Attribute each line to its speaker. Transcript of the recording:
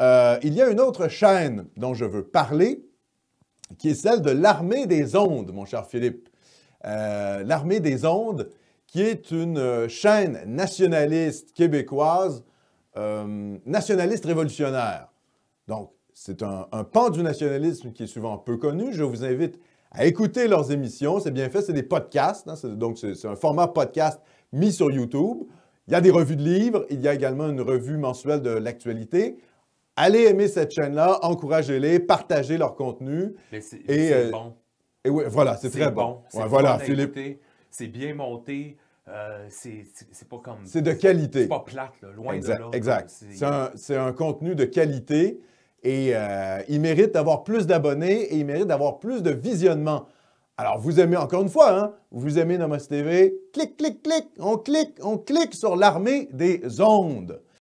Speaker 1: Euh, il y a une autre chaîne dont je veux parler, qui est celle de l'armée des ondes, mon cher Philippe. Euh, l'armée des ondes, qui est une euh, chaîne nationaliste québécoise, nationaliste révolutionnaire. Donc, c'est un, pan du nationalisme qui est souvent peu connu. Je vous invite à écouter leurs émissions. C'est bien fait, c'est des podcasts. Hein. donc, c'est un format podcast mis sur YouTube. Il y a des revues de livres, il y a également une revue mensuelle de l'actualité. Allez aimer cette chaîne-là, encouragez-les, partagez leur contenu. c'est euh, bon. voilà, c'est très bon. voilà, Philippe.
Speaker 2: C'est bien monté. Euh, c'est pas comme. C'est de qualité. C'est pas plate, loin de là. Exact.
Speaker 1: C'est un, contenu de qualité et euh, il mérite d'avoir plus d'abonnés et il mérite d'avoir plus de visionnement. Alors, vous aimez, encore une fois, hein, vous aimez Nomos TV, clic, clic, clic, on clique, on clique sur l'armée des ondes.